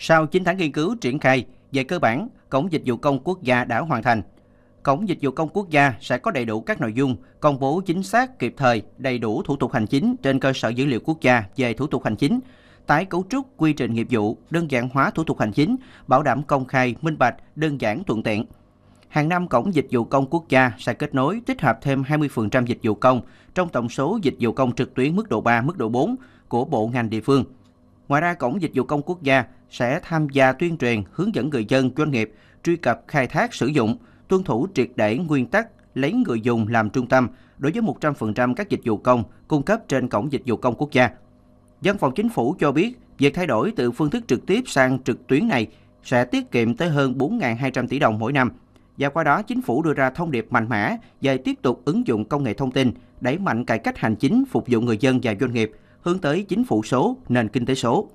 Sau 9 tháng nghiên cứu triển khai, về cơ bản, Cổng Dịch vụ Công Quốc gia đã hoàn thành. Cổng Dịch vụ Công Quốc gia sẽ có đầy đủ các nội dung, công bố chính xác, kịp thời, đầy đủ thủ tục hành chính trên cơ sở dữ liệu quốc gia về thủ tục hành chính, tái cấu trúc quy trình nghiệp vụ, đơn giản hóa thủ tục hành chính, bảo đảm công khai, minh bạch, đơn giản, thuận tiện. Hàng năm, Cổng Dịch vụ Công Quốc gia sẽ kết nối tích hợp thêm 20% dịch vụ công trong tổng số dịch vụ công trực tuyến mức độ 3, mức độ 4 của bộ ngành địa phương. Ngoài ra, Cổng Dịch vụ Công Quốc gia sẽ tham gia tuyên truyền hướng dẫn người dân doanh nghiệp truy cập khai thác sử dụng, tuân thủ triệt để nguyên tắc lấy người dùng làm trung tâm đối với 100% các dịch vụ công cung cấp trên cổng dịch vụ công quốc gia. Văn phòng chính phủ cho biết, việc thay đổi từ phương thức trực tiếp sang trực tuyến này sẽ tiết kiệm tới hơn 4.200 tỷ đồng mỗi năm. Và qua đó, chính phủ đưa ra thông điệp mạnh mẽ về tiếp tục ứng dụng công nghệ thông tin, đẩy mạnh cải cách hành chính phục vụ người dân và doanh nghiệp, hướng tới chính phủ số, nền kinh tế số.